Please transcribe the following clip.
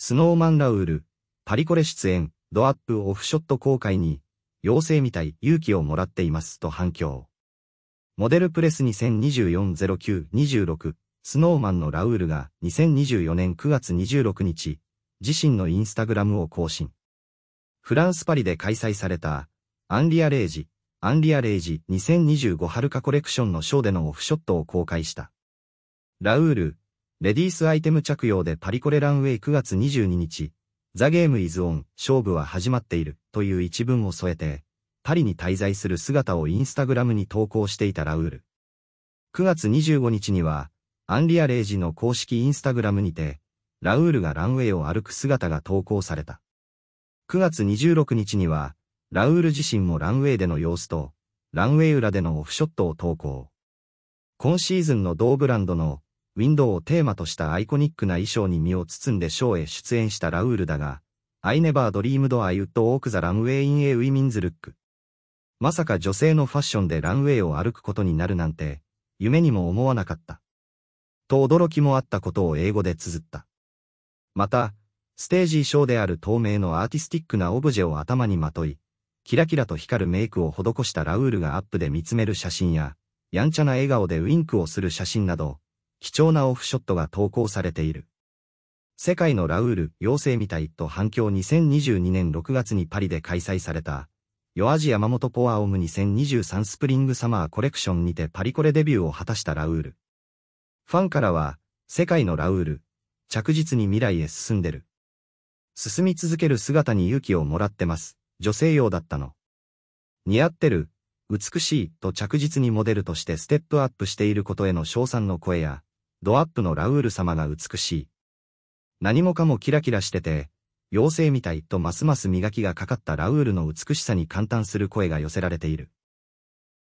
スノーマンラウール、パリコレ出演、ドアップオフショット公開に、妖精みたい勇気をもらっていますと反響。モデルプレス2024-09-26、スノーマンのラウールが2024年9月26日、自身のインスタグラムを更新。フランスパリで開催された、アンリアレイジ、アンリアレイジ2025春カコレクションのショーでのオフショットを公開した。ラウール、レディースアイテム着用でパリコレランウェイ9月22日、ザ・ゲーム・イズ・オン、勝負は始まっているという一文を添えて、パリに滞在する姿をインスタグラムに投稿していたラウール。9月25日には、アンリア・レイジの公式インスタグラムにて、ラウールがランウェイを歩く姿が投稿された。9月26日には、ラウール自身もランウェイでの様子と、ランウェイ裏でのオフショットを投稿。今シーズンの同ブランドのウィンドウをテーマとしたアイコニックな衣装に身を包んでショーへ出演したラウールだが、I never dreamed I would walk the runway in a women's look. まさか女性のファッションでランウェイを歩くことになるなんて、夢にも思わなかった。と驚きもあったことを英語で綴った。また、ステージ衣装である透明のアーティスティックなオブジェを頭にまとい、キラキラと光るメイクを施したラウールがアップで見つめる写真や、やんちゃな笑顔でウィンクをする写真など、貴重なオフショットが投稿されている。世界のラウール、妖精みたいと反響2022年6月にパリで開催された、ヨアジ山本ポアオム2023スプリングサマーコレクションにてパリコレデビューを果たしたラウール。ファンからは、世界のラウール、着実に未来へ進んでる。進み続ける姿に勇気をもらってます。女性用だったの。似合ってる、美しいと着実にモデルとしてステップアップしていることへの称賛の声や、ドアップのラウール様が美しい。何もかもキラキラしてて、妖精みたいとますます磨きがかかったラウールの美しさに感嘆する声が寄せられている。